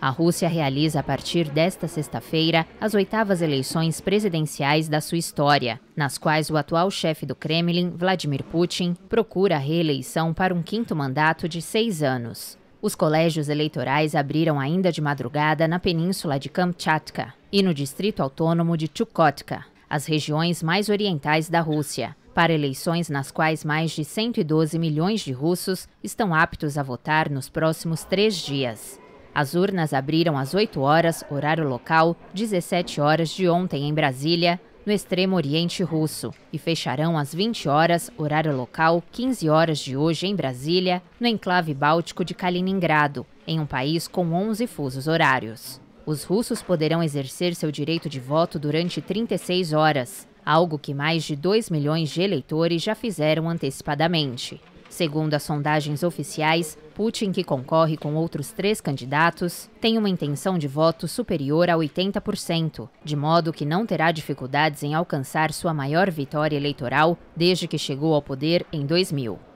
A Rússia realiza a partir desta sexta-feira as oitavas eleições presidenciais da sua história, nas quais o atual chefe do Kremlin, Vladimir Putin, procura a reeleição para um quinto mandato de seis anos. Os colégios eleitorais abriram ainda de madrugada na península de Kamchatka e no distrito autônomo de Chukotka, as regiões mais orientais da Rússia, para eleições nas quais mais de 112 milhões de russos estão aptos a votar nos próximos três dias. As urnas abriram às 8 horas, horário local, 17 horas de ontem em Brasília, no extremo oriente russo, e fecharão às 20 horas, horário local, 15 horas de hoje em Brasília, no enclave báltico de Kaliningrado, em um país com 11 fusos horários. Os russos poderão exercer seu direito de voto durante 36 horas, algo que mais de 2 milhões de eleitores já fizeram antecipadamente. Segundo as sondagens oficiais, Putin, que concorre com outros três candidatos, tem uma intenção de voto superior a 80%, de modo que não terá dificuldades em alcançar sua maior vitória eleitoral desde que chegou ao poder em 2000.